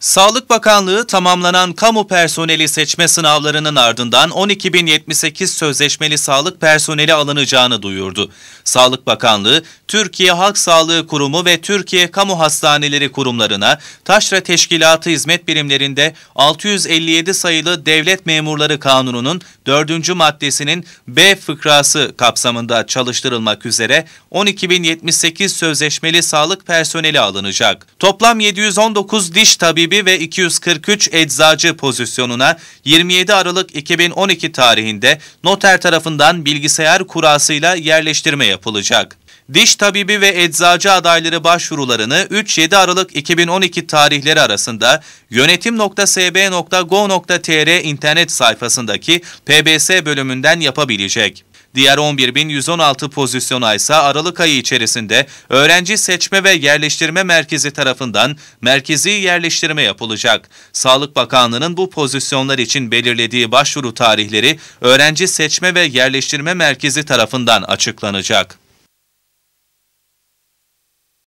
Sağlık Bakanlığı tamamlanan kamu personeli seçme sınavlarının ardından 12.078 sözleşmeli sağlık personeli alınacağını duyurdu. Sağlık Bakanlığı, Türkiye Halk Sağlığı Kurumu ve Türkiye Kamu Hastaneleri Kurumlarına Taşra Teşkilatı Hizmet Birimlerinde 657 sayılı Devlet Memurları Kanunu'nun 4. maddesinin B fıkrası kapsamında çalıştırılmak üzere 12.078 sözleşmeli sağlık personeli alınacak. Toplam 719 diş tabibi Tabibi ve 243 eczacı pozisyonuna 27 Aralık 2012 tarihinde noter tarafından bilgisayar kurasıyla yerleştirme yapılacak. Diş tabibi ve eczacı adayları başvurularını 3-7 Aralık 2012 tarihleri arasında yönetim.sb.go.tr internet sayfasındaki PBS bölümünden yapabilecek. Diğer 11.116 pozisyona ise Aralık ayı içerisinde Öğrenci Seçme ve Yerleştirme Merkezi tarafından merkezi yerleştirme yapılacak. Sağlık Bakanlığı'nın bu pozisyonlar için belirlediği başvuru tarihleri Öğrenci Seçme ve Yerleştirme Merkezi tarafından açıklanacak.